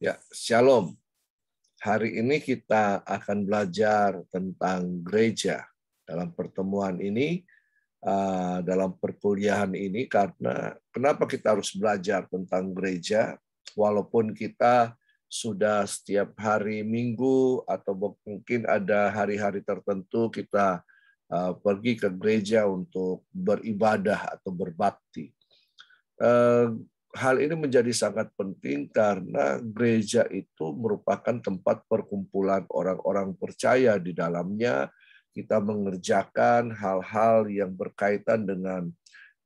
Ya, Shalom. Hari ini kita akan belajar tentang gereja. Dalam pertemuan ini, eh, dalam perkuliahan ini, karena kenapa kita harus belajar tentang gereja, walaupun kita sudah setiap hari minggu atau mungkin ada hari-hari tertentu kita eh, pergi ke gereja untuk beribadah atau berbakti eh, hal ini menjadi sangat penting karena gereja itu merupakan tempat perkumpulan orang-orang percaya di dalamnya kita mengerjakan hal-hal yang berkaitan dengan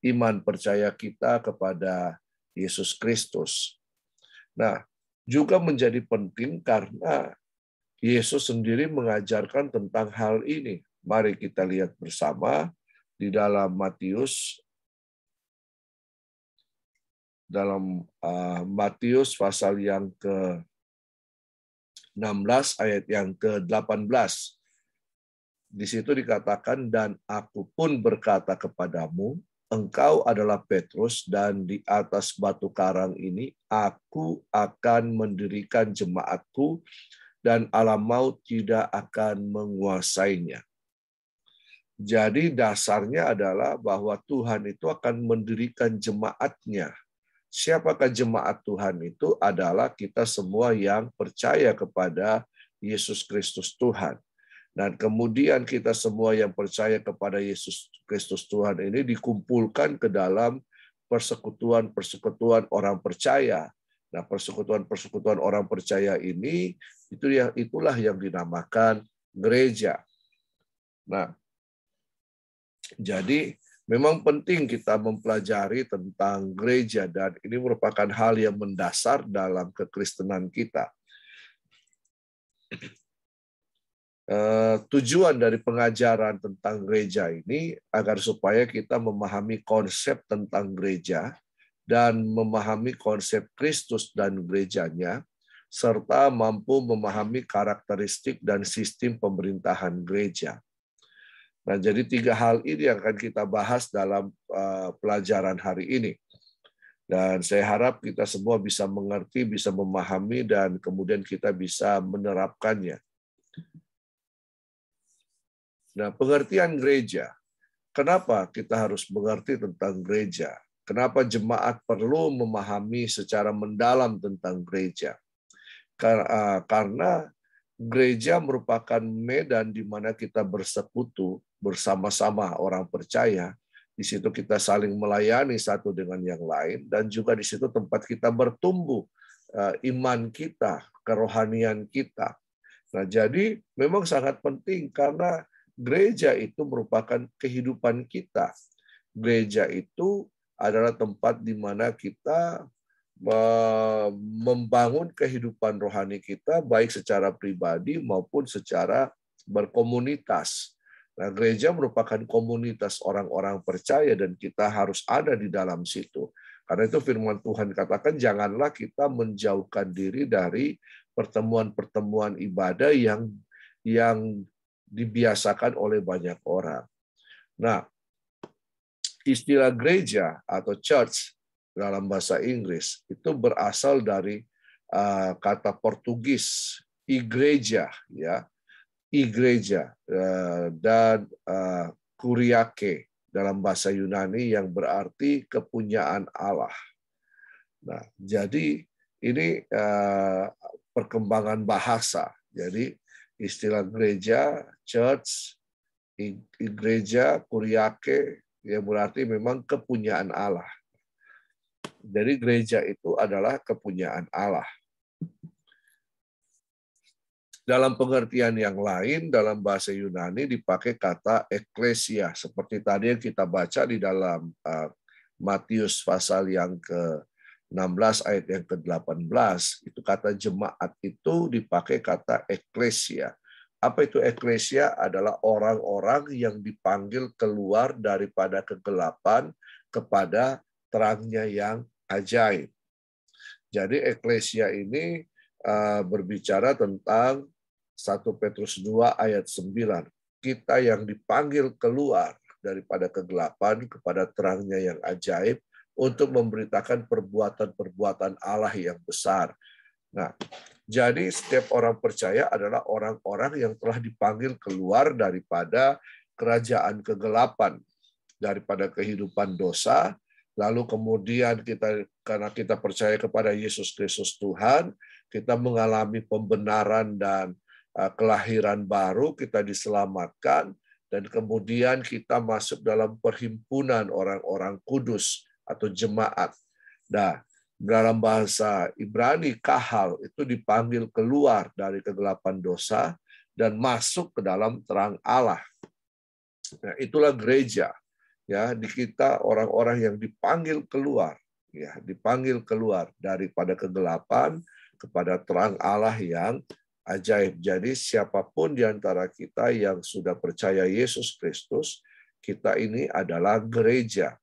iman percaya kita kepada Yesus Kristus. Nah, juga menjadi penting karena Yesus sendiri mengajarkan tentang hal ini. Mari kita lihat bersama di dalam Matius dalam uh, Matius pasal yang ke 16 ayat yang ke-18. Di situ dikatakan dan aku pun berkata kepadamu, engkau adalah Petrus dan di atas batu karang ini aku akan mendirikan jemaatku dan alam maut tidak akan menguasainya. Jadi dasarnya adalah bahwa Tuhan itu akan mendirikan jemaatnya Siapakah jemaat Tuhan itu adalah kita semua yang percaya kepada Yesus Kristus Tuhan. Dan kemudian kita semua yang percaya kepada Yesus Kristus Tuhan ini dikumpulkan ke dalam persekutuan-persekutuan orang percaya. Nah, persekutuan-persekutuan orang percaya ini itu yang itulah yang dinamakan gereja. Nah, jadi memang penting kita mempelajari tentang gereja dan ini merupakan hal yang mendasar dalam kekristenan kita. Eh, tujuan dari pengajaran tentang gereja ini agar supaya kita memahami konsep tentang gereja dan memahami konsep Kristus dan gerejanya, serta mampu memahami karakteristik dan sistem pemerintahan gereja. Nah, jadi tiga hal ini yang akan kita bahas dalam eh, pelajaran hari ini. Dan saya harap kita semua bisa mengerti, bisa memahami, dan kemudian kita bisa menerapkannya. Nah, pengertian gereja. Kenapa kita harus mengerti tentang gereja? Kenapa jemaat perlu memahami secara mendalam tentang gereja? Eh, karena gereja merupakan medan di mana kita bersekutu bersama-sama orang percaya. Di situ kita saling melayani satu dengan yang lain dan juga di situ tempat kita bertumbuh eh, iman kita, kerohanian kita. Nah, jadi memang sangat penting karena gereja itu merupakan kehidupan kita. Gereja itu adalah tempat di mana kita membangun kehidupan rohani kita baik secara pribadi maupun secara berkomunitas. Nah, gereja merupakan komunitas orang-orang percaya dan kita harus ada di dalam situ. Karena itu firman Tuhan katakan janganlah kita menjauhkan diri dari pertemuan-pertemuan ibadah yang yang dibiasakan oleh banyak orang. Nah, istilah gereja atau church dalam bahasa Inggris itu berasal dari eh, kata Portugis igreja ya igreja eh, dan uh, kuriake dalam bahasa Yunani yang berarti kepunyaan Allah. Nah, jadi ini uh, perkembangan bahasa. Jadi istilah gereja, church, gereja, kuriake, yang berarti memang kepunyaan Allah. Dari gereja itu adalah kepunyaan Allah. Dalam pengertian yang lain, dalam bahasa Yunani dipakai kata eklesia, seperti tadi yang kita baca di dalam uh, Matius pasal yang ke-16 ayat yang ke-18, itu kata jemaat itu dipakai kata eklesia. Apa itu eklesia? Adalah orang-orang yang dipanggil keluar daripada kegelapan kepada terangnya yang ajaib. Jadi eklesia ini eh, berbicara tentang 1 Petrus 2 ayat 9. Kita yang dipanggil keluar daripada kegelapan kepada terangnya yang ajaib untuk memberitakan perbuatan-perbuatan Allah yang besar. Nah, jadi setiap orang percaya adalah orang-orang yang telah dipanggil keluar daripada kerajaan kegelapan, daripada kehidupan dosa, lalu kemudian kita karena kita percaya kepada Yesus Kristus Tuhan, kita mengalami pembenaran dan uh, kelahiran baru, kita diselamatkan dan kemudian kita masuk dalam perhimpunan orang-orang kudus atau jemaat. Nah, dalam bahasa Ibrani kahal itu dipanggil keluar dari kegelapan dosa dan masuk ke dalam terang Allah. Nah, itulah gereja ya di kita orang-orang yang dipanggil keluar ya dipanggil keluar daripada kegelapan kepada terang Allah yang ajaib. Jadi siapapun di antara kita yang sudah percaya Yesus Kristus, kita ini adalah gereja.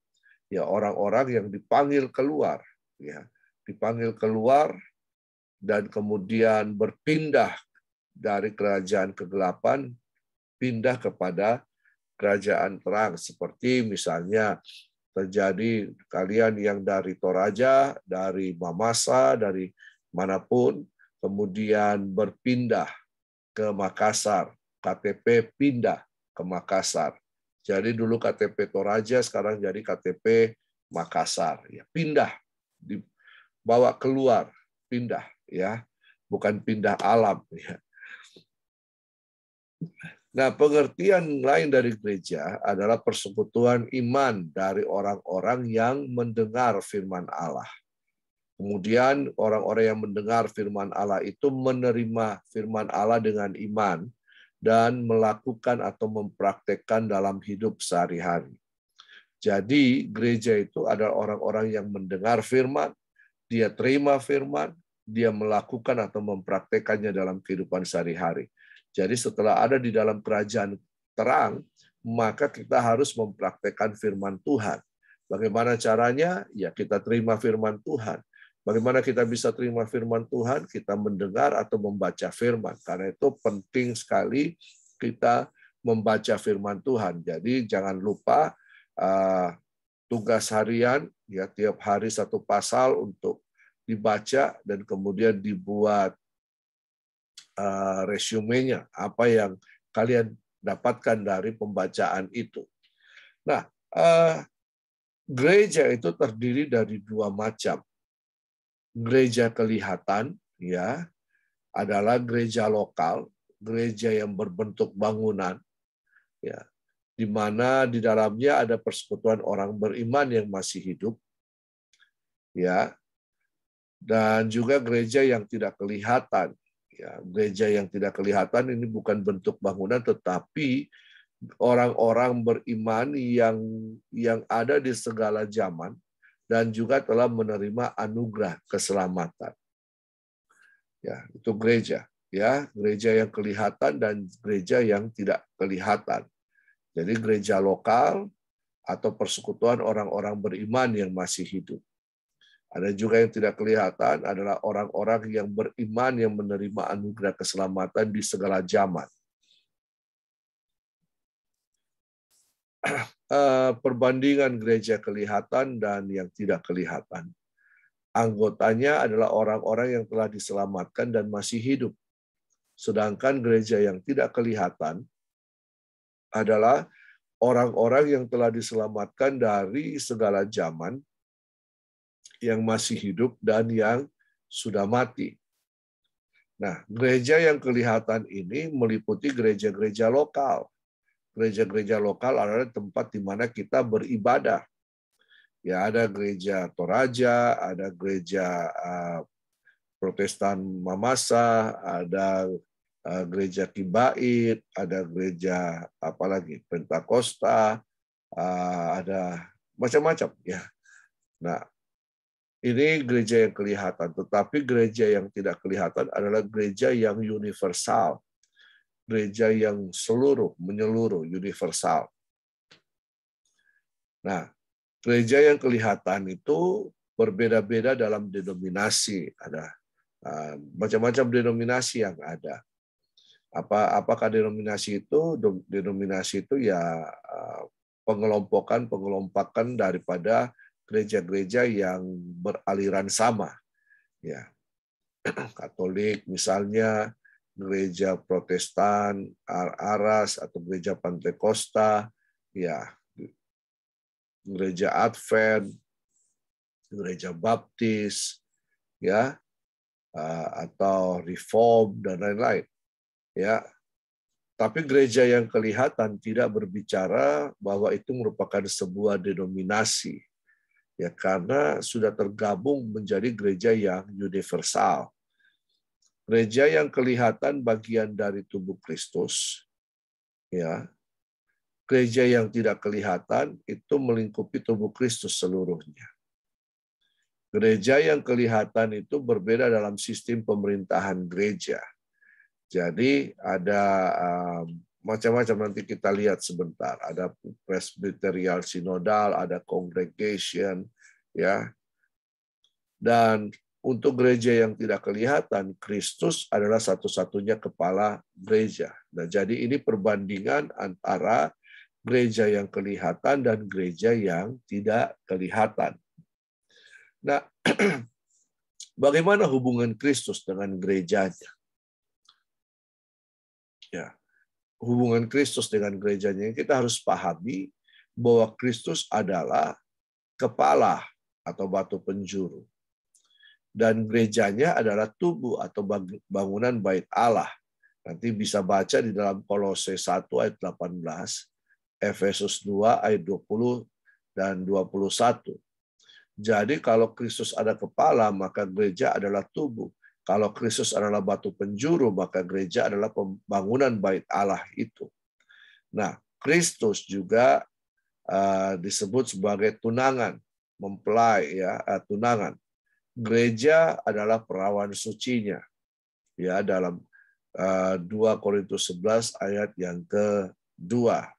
Ya orang-orang yang dipanggil keluar, ya. Dipanggil keluar dan kemudian berpindah dari kerajaan kegelapan pindah kepada kerajaan terang seperti misalnya terjadi kalian yang dari Toraja, dari Mamasa, dari manapun kemudian berpindah ke Makassar, KTP pindah ke Makassar. Jadi dulu KTP Toraja, sekarang jadi KTP Makassar. Ya, pindah, dibawa keluar, pindah ya, bukan pindah alam. Ya. Nah, pengertian lain dari gereja adalah persekutuan iman dari orang-orang yang mendengar firman Allah. Kemudian orang-orang yang mendengar firman Allah itu menerima firman Allah dengan iman dan melakukan atau mempraktekkan dalam hidup sehari-hari. Jadi gereja itu adalah orang-orang yang mendengar firman, dia terima firman, dia melakukan atau mempraktekannya dalam kehidupan sehari-hari jadi setelah ada di dalam kerajaan terang, maka kita harus mempraktekkan firman Tuhan. Bagaimana caranya? Ya kita terima firman Tuhan. Bagaimana kita bisa terima firman Tuhan? Kita mendengar atau membaca firman. Karena itu penting sekali kita membaca firman Tuhan. Jadi jangan lupa uh, tugas harian ya tiap hari satu pasal untuk dibaca dan kemudian dibuat Resumennya eh, resumenya, apa yang kalian dapatkan dari pembacaan itu. Nah, eh, gereja itu terdiri dari dua macam. Gereja kelihatan, ya, adalah gereja lokal, gereja yang berbentuk bangunan, ya, di mana di dalamnya ada persekutuan orang beriman yang masih hidup, ya, dan juga gereja yang tidak kelihatan, Ya, gereja yang tidak kelihatan ini bukan bentuk bangunan, tetapi orang-orang beriman yang yang ada di segala zaman dan juga telah menerima anugerah keselamatan. Ya, itu gereja, ya, gereja yang kelihatan dan gereja yang tidak kelihatan. Jadi gereja lokal atau persekutuan orang-orang beriman yang masih hidup. Ada juga yang tidak kelihatan adalah orang-orang yang beriman yang menerima anugerah keselamatan di segala zaman. Eh, perbandingan gereja kelihatan dan yang tidak kelihatan. Anggotanya adalah orang-orang yang telah diselamatkan dan masih hidup. Sedangkan gereja yang tidak kelihatan adalah orang-orang yang telah diselamatkan dari segala zaman yang masih hidup dan yang sudah mati. Nah, gereja yang kelihatan ini meliputi gereja-gereja lokal. Gereja-gereja lokal adalah tempat di mana kita beribadah. Ya, ada gereja Toraja, ada gereja ah, Protestan Mamasa, ada ah, gereja Kibait, ada gereja apalagi Pentakosta, ah, ada macam-macam ya. Nah, ini gereja yang kelihatan, tetapi gereja yang tidak kelihatan adalah gereja yang universal, gereja yang seluruh, menyeluruh, universal. Nah, gereja yang kelihatan itu berbeda-beda dalam denominasi, ada ah, macam-macam denominasi yang ada. Apa apakah denominasi itu? Denominasi itu ya pengelompokan, ah, pengelompokan daripada gereja-gereja yang beraliran sama. Ya. Katolik misalnya, gereja Protestan, Ar Aras atau gereja Pantekosta, ya. Gereja Advent, gereja Baptis, ya. atau Reform dan lain-lain. Ya, tapi gereja yang kelihatan tidak berbicara bahwa itu merupakan sebuah denominasi ya karena sudah tergabung menjadi gereja yang universal. Gereja yang kelihatan bagian dari tubuh Kristus, ya. Gereja yang tidak kelihatan itu melingkupi tubuh Kristus seluruhnya. Gereja yang kelihatan itu berbeda dalam sistem pemerintahan gereja. Jadi ada macam-macam nanti kita lihat sebentar. Ada presbyterial sinodal, ada congregation, ya. Dan untuk gereja yang tidak kelihatan, Kristus adalah satu-satunya kepala gereja. Nah, jadi ini perbandingan antara gereja yang kelihatan dan gereja yang tidak kelihatan. Nah, bagaimana hubungan Kristus dengan gerejanya? Ya, hubungan Kristus dengan gerejanya, kita harus pahami bahwa Kristus adalah kepala atau batu penjuru. Dan gerejanya adalah tubuh atau bangunan bait Allah. Nanti bisa baca di dalam Kolose 1 ayat 18, Efesus 2 ayat 20 dan 21. Jadi kalau Kristus ada kepala, maka gereja adalah tubuh. Kalau Kristus adalah batu penjuru, maka gereja adalah pembangunan bait Allah itu. Nah, Kristus juga eh, disebut sebagai tunangan, mempelai ya, eh, tunangan. Gereja adalah perawan sucinya. Ya, dalam uh, eh, 2 Korintus 11 ayat yang kedua.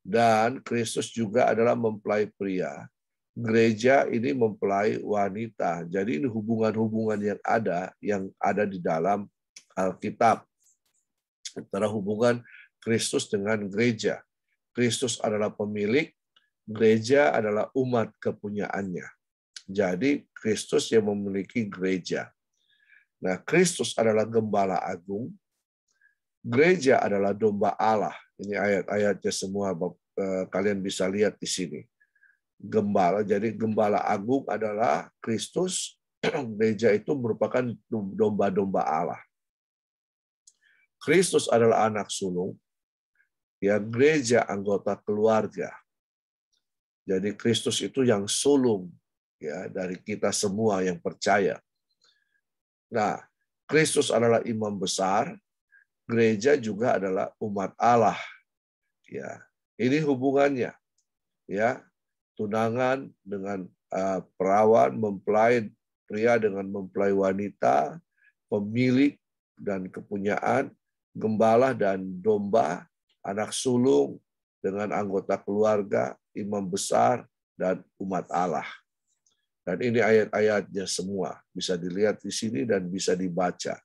Dan Kristus juga adalah mempelai pria gereja ini mempelai wanita. Jadi ini hubungan-hubungan yang ada yang ada di dalam Alkitab antara hubungan Kristus dengan gereja. Kristus adalah pemilik, gereja adalah umat kepunyaannya. Jadi Kristus yang memiliki gereja. Nah, Kristus adalah gembala agung, gereja adalah domba Allah. Ini ayat-ayatnya semua eh, kalian bisa lihat di sini gembala. Jadi gembala agung adalah Kristus, gereja itu merupakan domba-domba Allah. Kristus adalah anak sulung, ya gereja anggota keluarga. Jadi Kristus itu yang sulung ya dari kita semua yang percaya. Nah, Kristus adalah imam besar, gereja juga adalah umat Allah. Ya, ini hubungannya. Ya, tunangan dengan uh, perawan, mempelai pria dengan mempelai wanita, pemilik dan kepunyaan, gembala dan domba, anak sulung dengan anggota keluarga, imam besar, dan umat Allah. Dan ini ayat-ayatnya semua bisa dilihat di sini dan bisa dibaca.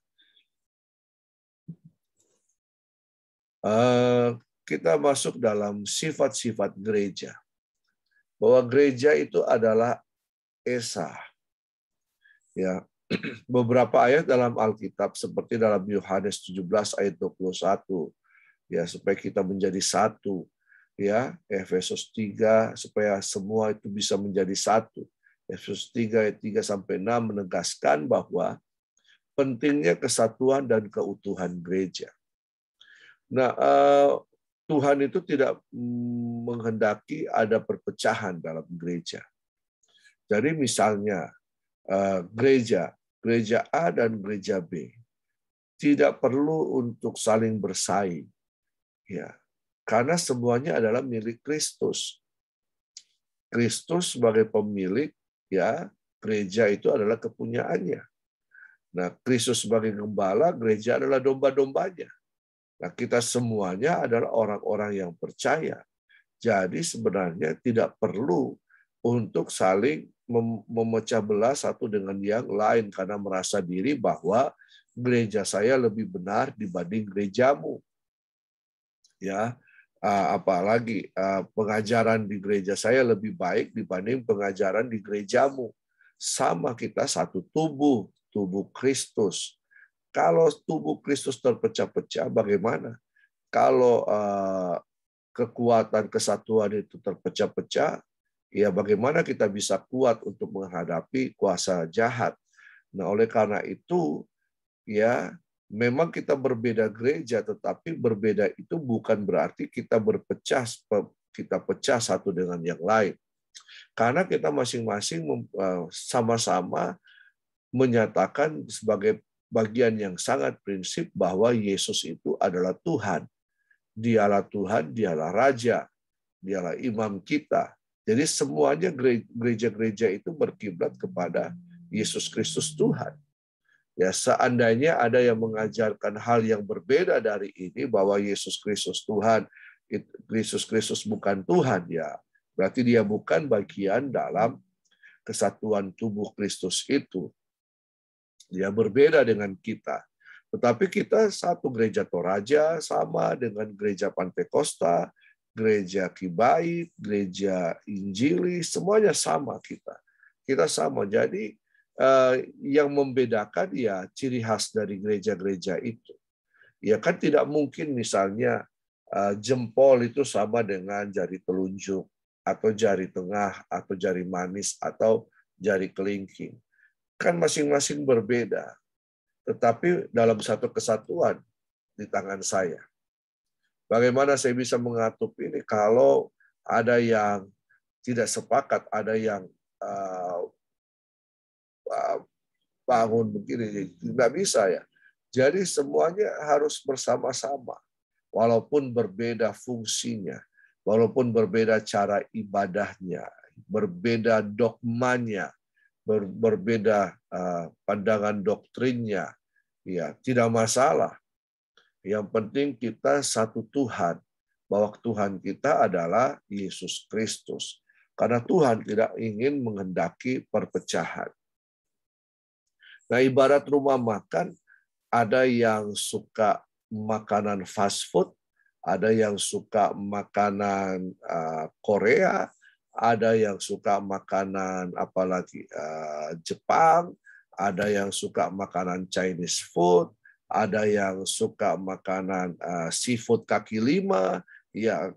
Eh, kita masuk dalam sifat-sifat gereja bahwa gereja itu adalah esa. Ya, beberapa ayat dalam Alkitab seperti dalam Yohanes 17 ayat 21 ya supaya kita menjadi satu ya Efesus 3 supaya semua itu bisa menjadi satu Efesus 3 ayat 3 sampai 6 menegaskan bahwa pentingnya kesatuan dan keutuhan gereja. Nah, eh, Tuhan itu tidak menghendaki ada perpecahan dalam gereja. Jadi misalnya eh, gereja, gereja A dan gereja B tidak perlu untuk saling bersaing. Ya, karena semuanya adalah milik Kristus. Kristus sebagai pemilik ya, gereja itu adalah kepunyaannya. Nah, Kristus sebagai gembala, gereja adalah domba-dombanya. Nah, kita semuanya adalah orang-orang yang percaya. Jadi sebenarnya tidak perlu untuk saling memecah belah satu dengan yang lain karena merasa diri bahwa gereja saya lebih benar dibanding gerejamu. Ya, apalagi pengajaran di gereja saya lebih baik dibanding pengajaran di gerejamu. Sama kita satu tubuh, tubuh Kristus. Kalau tubuh Kristus terpecah-pecah, bagaimana? Kalau eh, kekuatan kesatuan itu terpecah-pecah, ya bagaimana kita bisa kuat untuk menghadapi kuasa jahat? Nah, oleh karena itu, ya memang kita berbeda gereja, tetapi berbeda itu bukan berarti kita berpecah, kita pecah satu dengan yang lain. Karena kita masing-masing eh, sama-sama menyatakan sebagai bagian yang sangat prinsip bahwa Yesus itu adalah Tuhan. Dialah Tuhan, dialah Raja, dialah imam kita. Jadi semuanya gereja-gereja itu berkiblat kepada Yesus Kristus Tuhan. Ya, seandainya ada yang mengajarkan hal yang berbeda dari ini bahwa Yesus Kristus Tuhan, Kristus Kristus bukan Tuhan ya. Berarti dia bukan bagian dalam kesatuan tubuh Kristus itu. Dia berbeda dengan kita. Tetapi kita satu gereja Toraja sama dengan gereja Pantekosta, gereja Kibait, gereja Injili, semuanya sama kita. Kita sama. Jadi eh, yang membedakan ya ciri khas dari gereja-gereja itu. Ya kan tidak mungkin misalnya eh, jempol itu sama dengan jari telunjuk atau jari tengah atau jari manis atau jari kelingking kan masing-masing berbeda, tetapi dalam satu kesatuan di tangan saya. Bagaimana saya bisa mengatur ini kalau ada yang tidak sepakat, ada yang uh, uh bangun begini, tidak bisa ya. Jadi semuanya harus bersama-sama, walaupun berbeda fungsinya, walaupun berbeda cara ibadahnya, berbeda dogmanya, ber, berbeda uh, pandangan doktrinnya, ya tidak masalah. Yang penting kita satu Tuhan, bahwa Tuhan kita adalah Yesus Kristus. Karena Tuhan tidak ingin menghendaki perpecahan. Nah, ibarat rumah makan, ada yang suka makanan fast food, ada yang suka makanan uh, Korea, ada yang suka makanan apalagi uh, Jepang, ada yang suka makanan Chinese food, ada yang suka makanan uh, seafood kaki lima, ya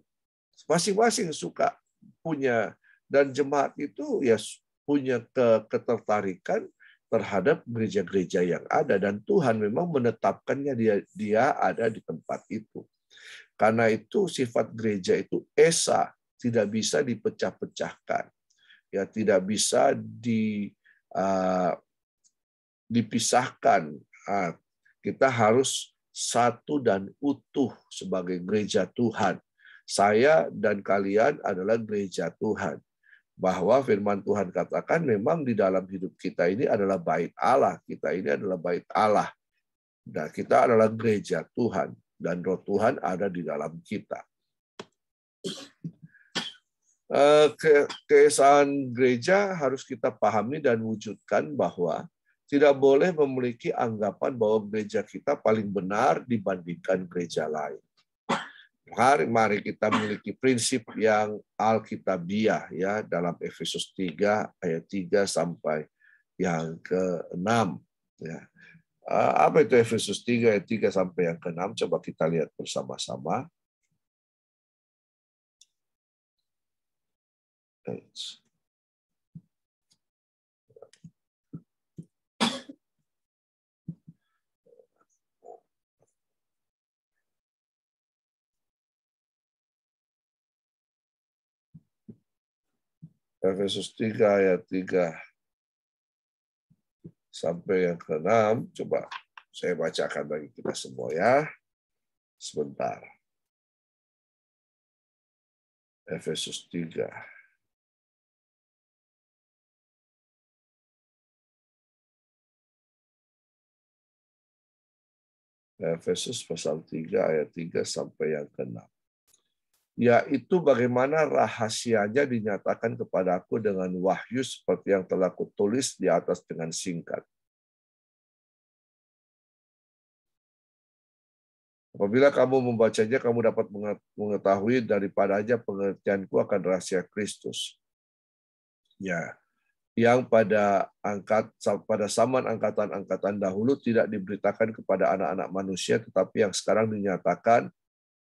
masing-masing suka punya dan jemaat itu ya punya ke, ketertarikan terhadap gereja-gereja yang ada dan Tuhan memang menetapkannya dia dia ada di tempat itu. Karena itu sifat gereja itu esa tidak bisa dipecah-pecahkan. Ya, tidak bisa di uh, dipisahkan. Uh, kita harus satu dan utuh sebagai gereja Tuhan. Saya dan kalian adalah gereja Tuhan. Bahwa firman Tuhan katakan memang di dalam hidup kita ini adalah bait Allah. Kita ini adalah bait Allah. Nah, kita adalah gereja Tuhan dan roh Tuhan ada di dalam kita. Eh, ke keesaan gereja harus kita pahami dan wujudkan bahwa tidak boleh memiliki anggapan bahwa gereja kita paling benar dibandingkan gereja lain. Mari, mari kita memiliki prinsip yang alkitabiah ya dalam Efesus 3 ayat 3 sampai yang ke-6 ya. Eh, apa itu Efesus 3 ayat 3 sampai yang ke-6 coba kita lihat bersama-sama. eight. Efesus 3 ayat 3 sampai yang ke-6. Coba saya bacakan bagi kita semua ya. Sebentar. Efesus 3. Efesus pasal 3 ayat 3 sampai yang ke-6. Yaitu bagaimana rahasianya dinyatakan kepadaku dengan wahyu seperti yang telah kutulis di atas dengan singkat. Apabila kamu membacanya, kamu dapat mengetahui daripada aja pengertianku akan rahasia Kristus. Ya, yang pada angkat pada zaman angkatan-angkatan dahulu tidak diberitakan kepada anak-anak manusia tetapi yang sekarang dinyatakan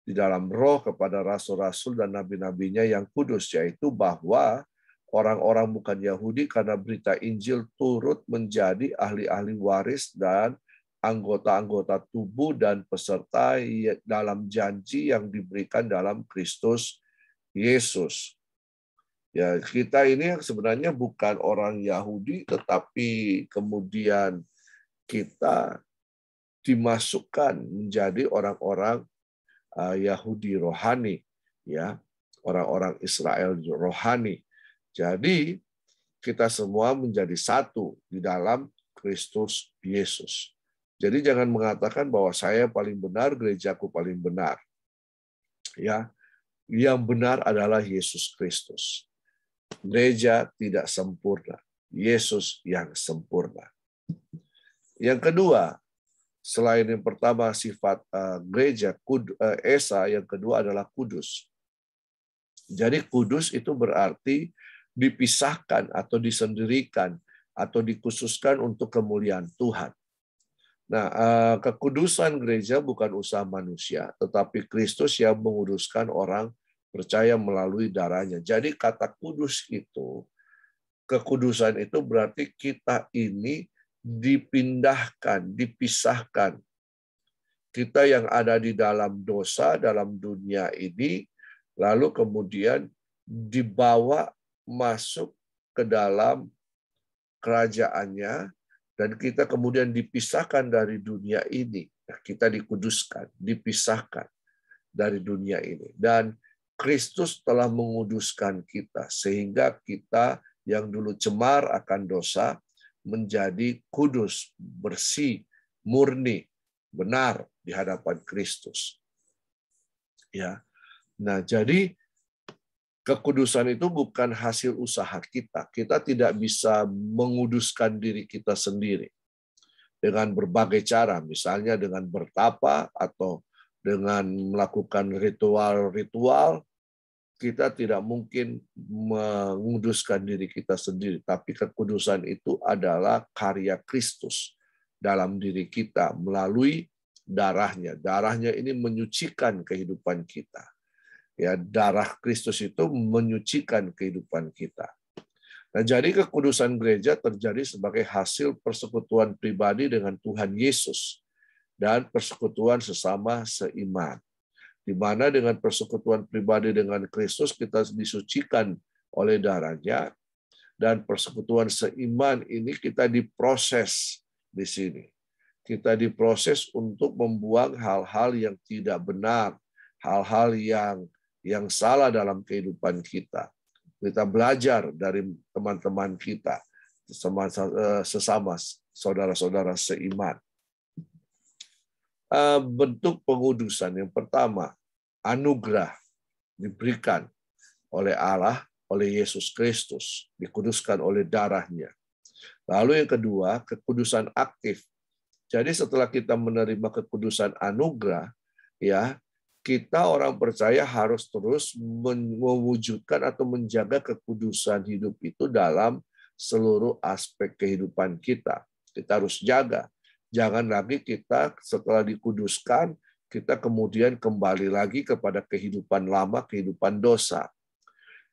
di dalam roh kepada rasul-rasul dan nabi-nabinya yang kudus yaitu bahwa orang-orang bukan Yahudi karena berita Injil turut menjadi ahli-ahli waris dan anggota-anggota tubuh dan peserta dalam janji yang diberikan dalam Kristus Yesus. Ya, kita ini sebenarnya bukan orang Yahudi tetapi kemudian kita dimasukkan menjadi orang-orang uh, Yahudi rohani, ya, orang-orang Israel rohani. Jadi kita semua menjadi satu di dalam Kristus Yesus. Jadi jangan mengatakan bahwa saya paling benar, gerejaku paling benar. Ya, yang benar adalah Yesus Kristus. Gereja tidak sempurna. Yesus yang sempurna. Yang kedua, selain yang pertama sifat eh, gereja eh, Esa, yang kedua adalah kudus. Jadi kudus itu berarti dipisahkan atau disendirikan atau dikhususkan untuk kemuliaan Tuhan. Nah, eh, kekudusan gereja bukan usaha manusia, tetapi Kristus yang menguduskan orang percaya melalui darahnya. Jadi kata kudus itu, kekudusan itu berarti kita ini dipindahkan, dipisahkan. Kita yang ada di dalam dosa, dalam dunia ini, lalu kemudian dibawa masuk ke dalam kerajaannya, dan kita kemudian dipisahkan dari dunia ini. Nah, kita dikuduskan, dipisahkan dari dunia ini. Dan Kristus telah menguduskan kita sehingga kita yang dulu cemar akan dosa menjadi kudus, bersih, murni, benar di hadapan Kristus. Ya. Nah, jadi kekudusan itu bukan hasil usaha kita. Kita tidak bisa menguduskan diri kita sendiri dengan berbagai cara, misalnya dengan bertapa atau dengan melakukan ritual-ritual, kita tidak mungkin menguduskan diri kita sendiri, tapi kekudusan itu adalah karya Kristus dalam diri kita melalui darahnya. Darahnya ini menyucikan kehidupan kita. Ya, darah Kristus itu menyucikan kehidupan kita. Nah, jadi kekudusan gereja terjadi sebagai hasil persekutuan pribadi dengan Tuhan Yesus dan persekutuan sesama seiman. Di mana dengan persekutuan pribadi dengan Kristus kita disucikan oleh darahnya dan persekutuan seiman ini kita diproses di sini. Kita diproses untuk membuang hal-hal yang tidak benar, hal-hal yang yang salah dalam kehidupan kita. Kita belajar dari teman-teman kita, sesama eh, saudara-saudara seiman Eh, bentuk pengudusan. Yang pertama, anugerah diberikan oleh Allah, oleh Yesus Kristus, dikuduskan oleh darahnya. Lalu yang kedua, kekudusan aktif. Jadi setelah kita menerima kekudusan anugerah, ya kita orang percaya harus terus mewujudkan atau menjaga kekudusan hidup itu dalam seluruh aspek kehidupan kita. Kita harus jaga. Jangan lagi kita setelah dikuduskan, kita kemudian kembali lagi kepada kehidupan lama, kehidupan dosa.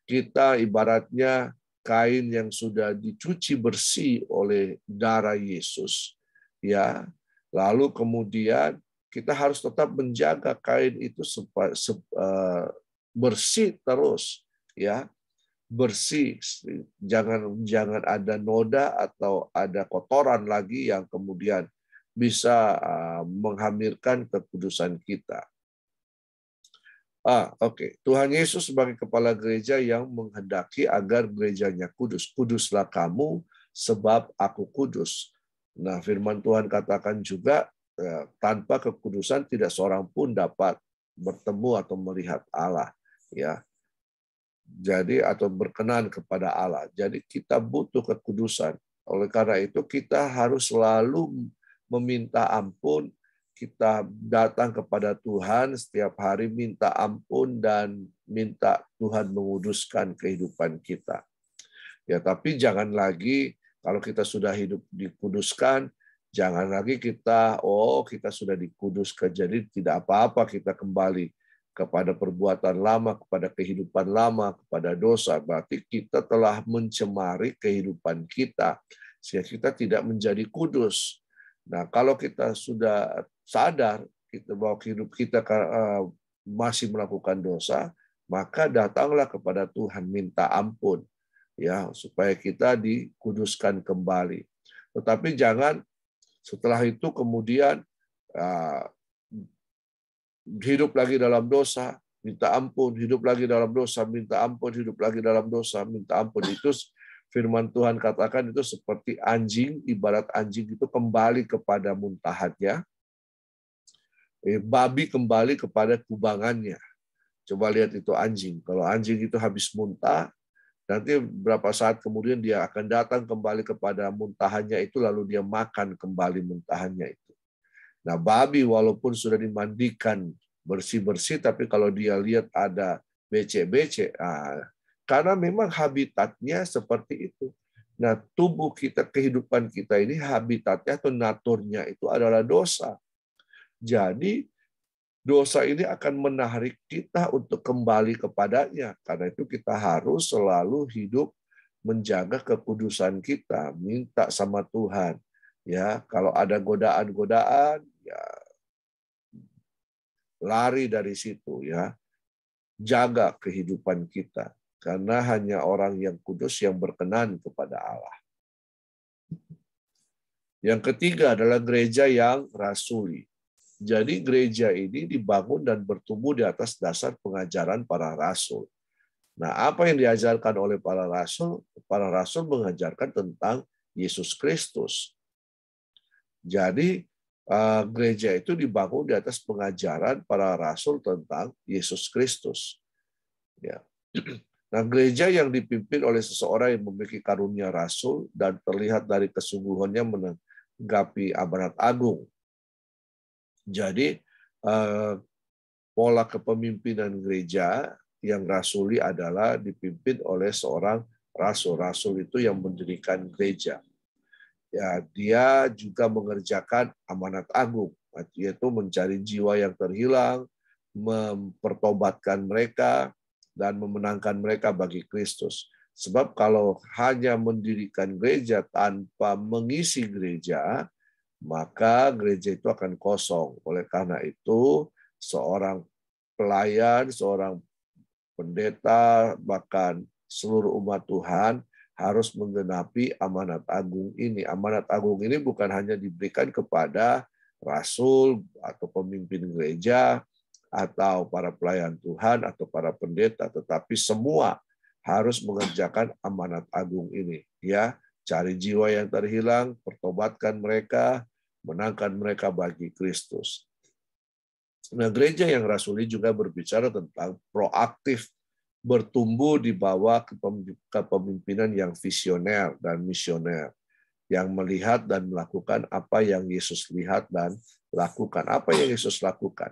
Kita ibaratnya kain yang sudah dicuci bersih oleh darah Yesus. Ya, lalu kemudian kita harus tetap menjaga kain itu eh, bersih terus, ya bersih jangan jangan ada noda atau ada kotoran lagi yang kemudian bisa ah, menghamirkan kekudusan kita. Ah, oke. Okay. Tuhan Yesus sebagai kepala gereja yang menghendaki agar gerejanya kudus. Kuduslah kamu sebab aku kudus. Nah, firman Tuhan katakan juga eh, tanpa kekudusan tidak seorang pun dapat bertemu atau melihat Allah, ya. Jadi atau berkenan kepada Allah. Jadi kita butuh kekudusan. Oleh karena itu kita harus selalu meminta ampun, kita datang kepada Tuhan setiap hari minta ampun dan minta Tuhan menguduskan kehidupan kita. Ya, tapi jangan lagi kalau kita sudah hidup dikuduskan, jangan lagi kita oh kita sudah dikuduskan jadi tidak apa-apa kita kembali kepada perbuatan lama, kepada kehidupan lama, kepada dosa. Berarti kita telah mencemari kehidupan kita sehingga kita tidak menjadi kudus. Nah, kalau kita sudah sadar kita bahwa hidup kita eh, masih melakukan dosa, maka datanglah kepada Tuhan minta ampun ya supaya kita dikuduskan kembali. Tetapi jangan setelah itu kemudian uh, hidup lagi dalam dosa, minta ampun, hidup lagi dalam dosa, minta ampun, hidup lagi dalam dosa, minta ampun itu firman Tuhan katakan itu seperti anjing, ibarat anjing itu kembali kepada muntahannya, eh, babi kembali kepada kubangannya. Coba lihat itu anjing. Kalau anjing itu habis muntah, nanti berapa saat kemudian dia akan datang kembali kepada muntahannya itu, lalu dia makan kembali muntahannya itu. Nah, babi walaupun sudah dimandikan bersih-bersih, tapi kalau dia lihat ada becek-becek, ah, karena memang habitatnya seperti itu. Nah, tubuh kita, kehidupan kita ini habitatnya atau naturnya itu adalah dosa. Jadi dosa ini akan menarik kita untuk kembali kepadanya. Karena itu kita harus selalu hidup menjaga kekudusan kita, minta sama Tuhan. Ya, kalau ada godaan-godaan, ya lari dari situ ya. Jaga kehidupan kita karena hanya orang yang kudus yang berkenan kepada Allah. Yang ketiga adalah gereja yang rasuli. Jadi gereja ini dibangun dan bertumbuh di atas dasar pengajaran para rasul. Nah, apa yang diajarkan oleh para rasul? Para rasul mengajarkan tentang Yesus Kristus. Jadi eh, gereja itu dibangun di atas pengajaran para rasul tentang Yesus Kristus. Ya. Nah, gereja yang dipimpin oleh seseorang yang memiliki karunia rasul dan terlihat dari kesungguhannya menanggapi amanat agung. Jadi, eh, pola kepemimpinan gereja yang rasuli adalah dipimpin oleh seorang rasul. Rasul itu yang mendirikan gereja. Ya, dia juga mengerjakan amanat agung, yaitu mencari jiwa yang terhilang, mempertobatkan mereka, dan memenangkan mereka bagi Kristus. Sebab kalau hanya mendirikan gereja tanpa mengisi gereja, maka gereja itu akan kosong. Oleh karena itu, seorang pelayan, seorang pendeta, bahkan seluruh umat Tuhan harus menggenapi amanat agung ini. Amanat agung ini bukan hanya diberikan kepada rasul atau pemimpin gereja, atau para pelayan Tuhan atau para pendeta, tetapi semua harus mengerjakan amanat agung ini. Ya, cari jiwa yang terhilang, pertobatkan mereka, menangkan mereka bagi Kristus. Nah, gereja yang rasuli juga berbicara tentang proaktif bertumbuh di bawah kepemimpinan yang visioner dan misioner yang melihat dan melakukan apa yang Yesus lihat dan lakukan. Apa yang Yesus lakukan?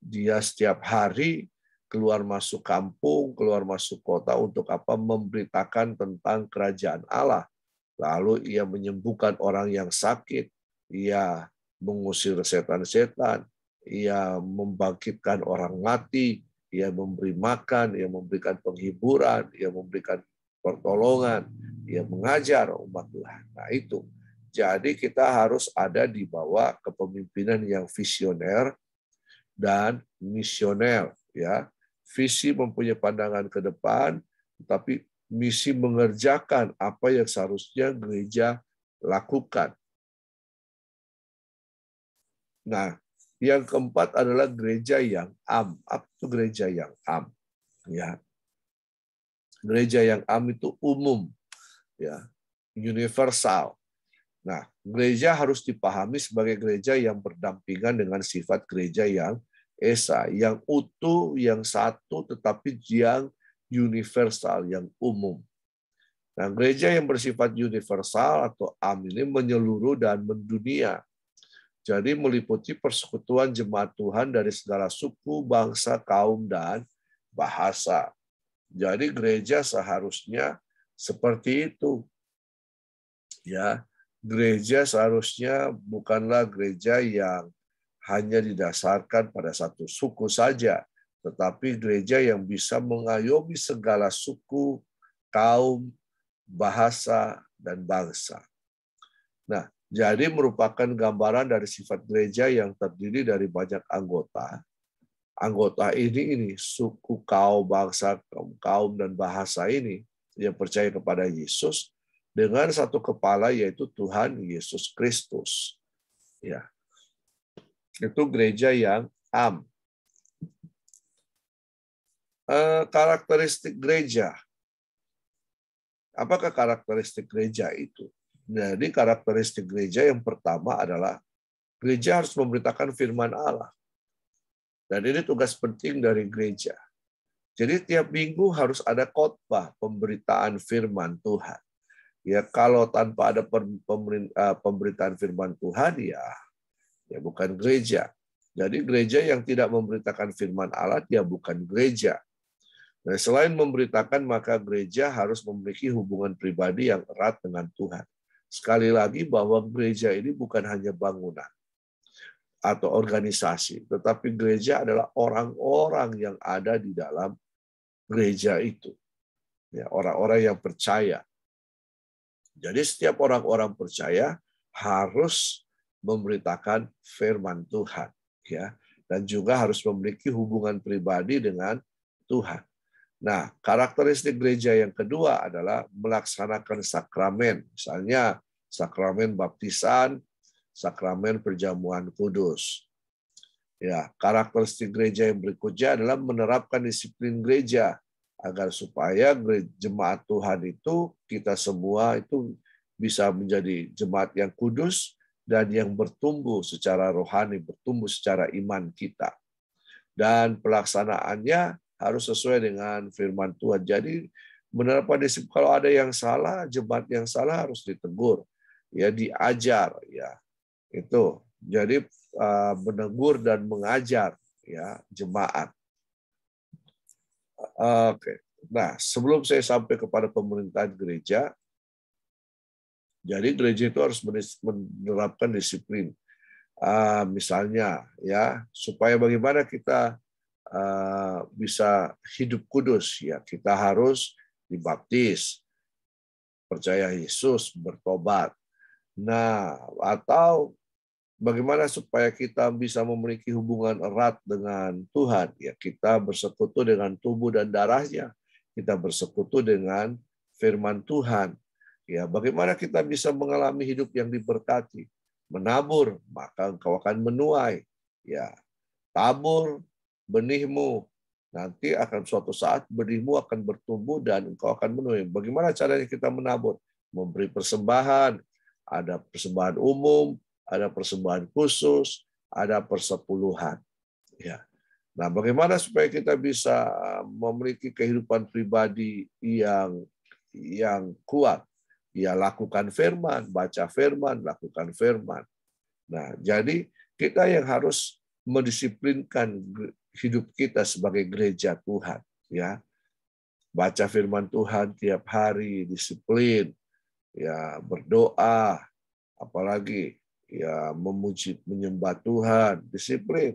dia setiap hari keluar masuk kampung, keluar masuk kota untuk apa? Memberitakan tentang kerajaan Allah. Lalu ia menyembuhkan orang yang sakit, ia mengusir setan-setan, ia membangkitkan orang mati, ia memberi makan, ia memberikan penghiburan, ia memberikan pertolongan, ia mengajar umat Tuhan. Nah itu. Jadi kita harus ada di bawah kepemimpinan yang visioner, dan misioner ya. Visi mempunyai pandangan ke depan tetapi misi mengerjakan apa yang seharusnya gereja lakukan. Nah, yang keempat adalah gereja yang am. Apa gereja yang am? Ya. Gereja yang am itu umum. Ya, universal. Nah, gereja harus dipahami sebagai gereja yang berdampingan dengan sifat gereja yang esa, yang utuh, yang satu, tetapi yang universal, yang umum. Nah, gereja yang bersifat universal atau am ini menyeluruh dan mendunia. Jadi meliputi persekutuan jemaat Tuhan dari segala suku, bangsa, kaum, dan bahasa. Jadi gereja seharusnya seperti itu. Ya, gereja seharusnya bukanlah gereja yang hanya didasarkan pada satu suku saja, tetapi gereja yang bisa mengayomi segala suku, kaum, bahasa, dan bangsa. Nah, jadi merupakan gambaran dari sifat gereja yang terdiri dari banyak anggota. Anggota ini ini suku, kaum, bangsa, kaum, kaum dan bahasa ini yang percaya kepada Yesus dengan satu kepala yaitu Tuhan Yesus Kristus. Ya, itu gereja yang am. E, karakteristik gereja. Apakah karakteristik gereja itu? Jadi karakteristik gereja yang pertama adalah gereja harus memberitakan firman Allah. Dan ini tugas penting dari gereja. Jadi tiap minggu harus ada khotbah pemberitaan firman Tuhan. Ya kalau tanpa ada eh, pemberitaan firman Tuhan ya ya bukan gereja. Jadi gereja yang tidak memberitakan firman Allah dia ya bukan gereja. Nah, selain memberitakan maka gereja harus memiliki hubungan pribadi yang erat dengan Tuhan. Sekali lagi bahwa gereja ini bukan hanya bangunan atau organisasi, tetapi gereja adalah orang-orang yang ada di dalam gereja itu. Ya, orang-orang yang percaya. Jadi setiap orang-orang percaya harus memberitakan firman Tuhan ya dan juga harus memiliki hubungan pribadi dengan Tuhan. Nah, karakteristik gereja yang kedua adalah melaksanakan sakramen. Misalnya sakramen baptisan, sakramen perjamuan kudus. Ya, karakteristik gereja yang berikutnya adalah menerapkan disiplin gereja agar supaya jemaat Tuhan itu kita semua itu bisa menjadi jemaat yang kudus, dan yang bertumbuh secara rohani, bertumbuh secara iman kita. Dan pelaksanaannya harus sesuai dengan firman Tuhan. Jadi menerapkan disiplin kalau ada yang salah, jemaat yang salah harus ditegur, ya diajar, ya itu. Jadi uh, menegur dan mengajar ya jemaat. Oke. Nah, sebelum saya sampai kepada pemerintahan gereja, jadi gereja itu harus menerapkan disiplin. Uh, misalnya ya supaya bagaimana kita uh, bisa hidup kudus ya kita harus dibaptis percaya Yesus bertobat nah atau bagaimana supaya kita bisa memiliki hubungan erat dengan Tuhan ya kita bersekutu dengan tubuh dan darahnya kita bersekutu dengan firman Tuhan Ya, bagaimana kita bisa mengalami hidup yang diberkati? Menabur, maka engkau akan menuai. Ya, tabur benihmu, nanti akan suatu saat benihmu akan bertumbuh dan engkau akan menuai. Bagaimana caranya kita menabur? Memberi persembahan, ada persembahan umum, ada persembahan khusus, ada persepuluhan. Ya. Nah, bagaimana supaya kita bisa eh, memiliki kehidupan pribadi yang yang kuat? Ya lakukan firman, baca firman, lakukan firman. Nah, jadi kita yang harus mendisiplinkan hidup kita sebagai gereja Tuhan, ya. Baca firman Tuhan tiap hari, disiplin, ya, berdoa, apalagi ya memuji menyembah Tuhan, disiplin.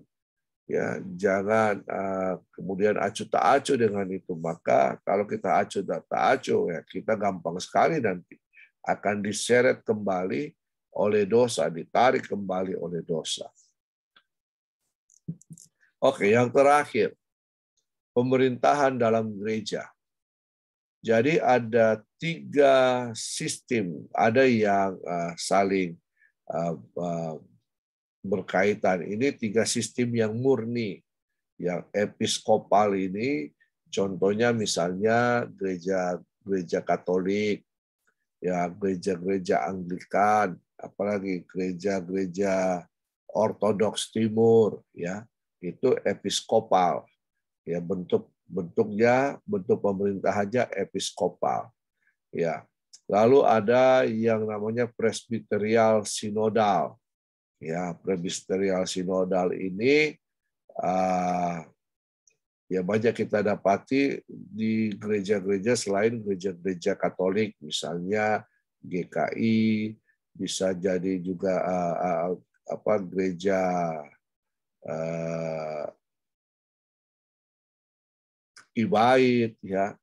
Ya, jangan uh, kemudian acuh tak acuh dengan itu. Maka kalau kita acuh tak tak acuh ya kita gampang sekali nanti akan diseret kembali oleh dosa, ditarik kembali oleh dosa. Oke, yang terakhir, pemerintahan dalam gereja. Jadi ada tiga sistem, ada yang eh, saling eh, eh, berkaitan. Ini tiga sistem yang murni, yang episkopal ini, contohnya misalnya gereja gereja Katolik, ya gereja-gereja Anglikan, apalagi gereja-gereja Ortodoks Timur, ya itu episkopal, ya bentuk bentuknya bentuk pemerintah aja episkopal, ya. Lalu ada yang namanya presbiterial sinodal, ya presbiterial sinodal ini uh, ya banyak kita dapati di gereja-gereja selain gereja-gereja Katolik misalnya GKI bisa jadi juga uh, uh, apa gereja uh, Ibait ya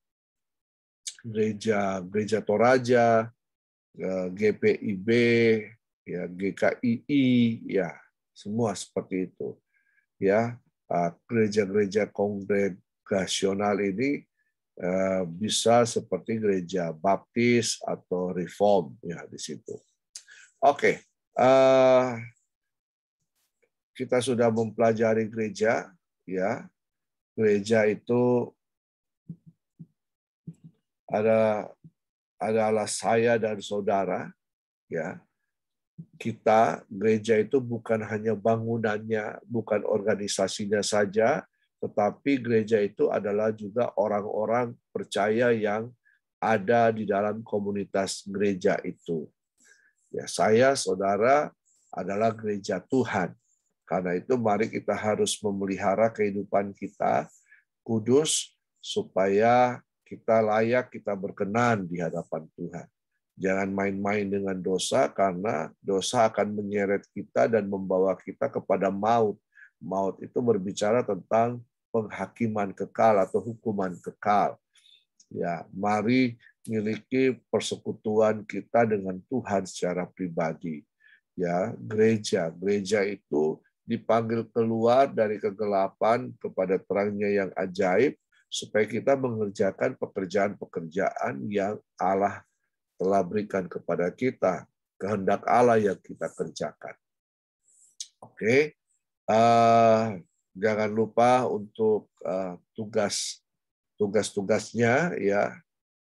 gereja gereja Toraja uh, GPIB ya GKII ya semua seperti itu ya Ah, gereja-gereja kongregasional ini eh, bisa seperti gereja Baptis atau Reform ya di situ. Oke, eh, kita sudah mempelajari gereja ya. Gereja itu ada adalah saya dan saudara ya kita gereja itu bukan hanya bangunannya, bukan organisasinya saja, tetapi gereja itu adalah juga orang-orang percaya yang ada di dalam komunitas gereja itu. Ya, saya saudara adalah gereja Tuhan. Karena itu mari kita harus memelihara kehidupan kita kudus supaya kita layak kita berkenan di hadapan Tuhan. Jangan main-main dengan dosa karena dosa akan menyeret kita dan membawa kita kepada maut. Maut itu berbicara tentang penghakiman kekal atau hukuman kekal. Ya, mari miliki persekutuan kita dengan Tuhan secara pribadi. Ya, gereja, gereja itu dipanggil keluar dari kegelapan kepada terangnya yang ajaib supaya kita mengerjakan pekerjaan-pekerjaan yang Allah telah berikan kepada kita, kehendak Allah yang kita kerjakan. Oke, okay? uh, eh, jangan lupa untuk uh, tugas tugas-tugasnya ya.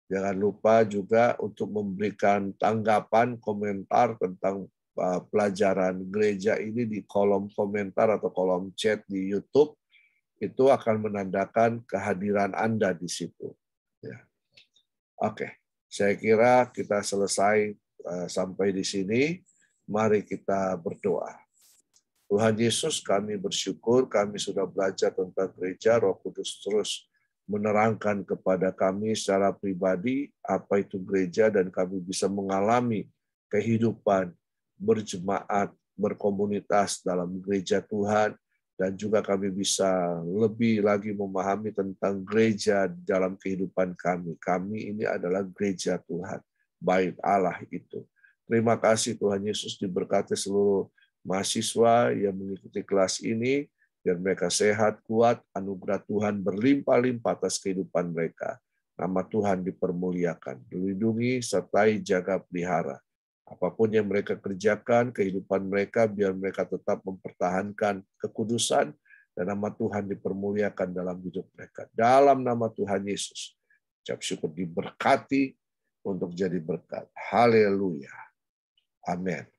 Jangan lupa juga untuk memberikan tanggapan, komentar tentang uh, pelajaran gereja ini di kolom komentar atau kolom chat di YouTube itu akan menandakan kehadiran Anda di situ. Ya. Oke. Okay. Saya kira kita selesai eh, sampai di sini. Mari kita berdoa. Tuhan Yesus, kami bersyukur kami sudah belajar tentang gereja. Roh Kudus terus menerangkan kepada kami secara pribadi apa itu gereja dan kami bisa mengalami kehidupan berjemaat, berkomunitas dalam gereja Tuhan dan juga kami bisa lebih lagi memahami tentang gereja dalam kehidupan kami. Kami ini adalah gereja Tuhan, bait Allah itu. Terima kasih Tuhan Yesus diberkati seluruh mahasiswa yang mengikuti kelas ini, biar mereka sehat, kuat, anugerah Tuhan berlimpah-limpah atas kehidupan mereka. Nama Tuhan dipermuliakan, dilindungi, sertai, jaga, pelihara apapun yang mereka kerjakan, kehidupan mereka, biar mereka tetap mempertahankan kekudusan, dan nama Tuhan dipermuliakan dalam hidup mereka. Dalam nama Tuhan Yesus, ucap syukur diberkati untuk jadi berkat. Haleluya. Amin.